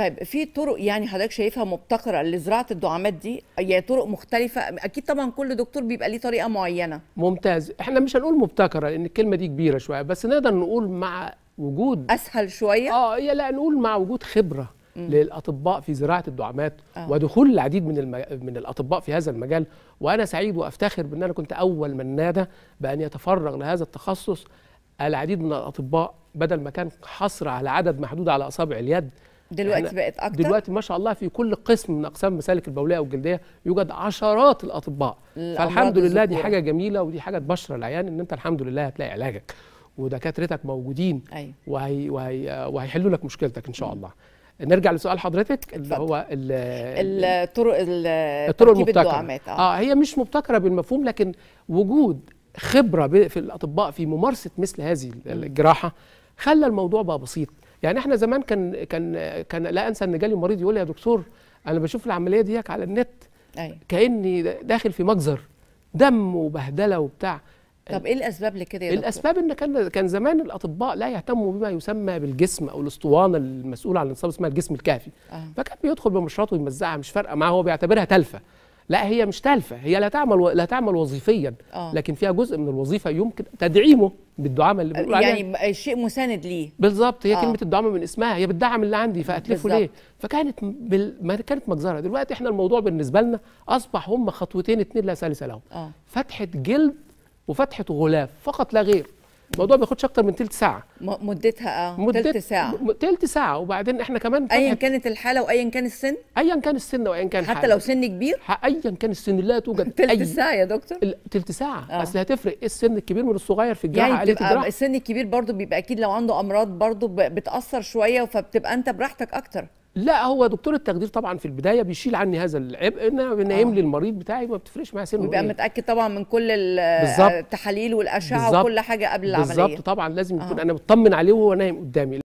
طيب في طرق يعني حضرتك شايفها مبتكره لزراعه الدعامات دي هي طرق مختلفه اكيد طبعا كل دكتور بيبقى ليه طريقه معينه ممتاز احنا مش هنقول مبتكره لان الكلمه دي كبيره شويه بس نقدر نقول مع وجود اسهل شويه اه هي لا نقول مع وجود خبره م. للاطباء في زراعه الدعامات آه. ودخول العديد من الم... من الاطباء في هذا المجال وانا سعيد وافتخر بان انا كنت اول من نادى بان يتفرغ لهذا التخصص العديد من الاطباء بدل ما كان حصر على عدد محدود على اصابع اليد دلوقتي بقت اكتر دلوقتي ما شاء الله في كل قسم من اقسام المسالك البوليه والجلديه يوجد عشرات الاطباء فالحمد لله دي حاجه جميله ودي حاجه تبشر العيان ان انت الحمد لله هتلاقي علاجك ودكاترتك موجودين أيوة. وهي وهي وهيحلوا لك مشكلتك ان شاء الله نرجع لسؤال حضرتك اللي هو الـ الطرق الـ الطرق المبتكره آه. اه هي مش مبتكره بالمفهوم لكن وجود خبره في الاطباء في ممارسه مثل هذه الجراحه خلى الموضوع بقى بسيط يعني احنا زمان كان كان كان لا انسى ان جالي مريض يقول لي يا دكتور انا بشوف العمليه ديك على النت أيوة. كاني داخل في مجزر دم وبهدله وبتاع طب ايه الاسباب لكده يا دكتور؟ الاسباب ان كان كان زمان الاطباء لا يهتموا بما يسمى بالجسم او الاسطوانه المسؤوله عن الانصاب اسمها الجسم الكافي آه. فكان بيدخل بمشرطه ويمزقها مش فارقه معاه هو بيعتبرها تلفه لا هي مش تالفه هي لا تعمل لا تعمل وظيفيا أوه. لكن فيها جزء من الوظيفه يمكن تدعيمه بالدعامه اللي بنقول يعني عليها. شيء مساند ليه بالظبط هي أوه. كلمه الدعامه من اسمها هي بتدعم اللي عندي فاتلفه ليه فكانت بال... ما كانت مجزره دلوقتي احنا الموضوع بالنسبه لنا اصبح هم خطوتين اتنين لا ثالث لهم آه. فتحه جلد وفتحه غلاف فقط لا غير الموضوع ما بياخدش اكتر من ثلث ساعه مدتها اه مدت... ثلث ساعه ثلث ساعه وبعدين احنا كمان ايا كانت الحاله وايا كان السن ايا كان السن وايا كان حتى الحالة. لو سن كبير ايا كان السن لا توجد ثلث أي... ساعه يا دكتور ثلث ساعه آه. اصل هتفرق ايه السن الكبير من الصغير في الجراحه يعني بتبقى السن الكبير برضه بيبقى اكيد لو عنده امراض برضه بتاثر شويه فبتبقى انت براحتك اكتر لا هو دكتور التخدير طبعا في البدايه بيشيل عني هذا العبء ان انا يملي المريض آه. بتاعي ما بتفرقش معاه سنه بيبقى إيه. متاكد طبعا من كل التحاليل والاشعه وكل حاجه قبل العمليه بالظبط طبعا لازم يكون آه. انا مطمن عليه وهو نايم قدامي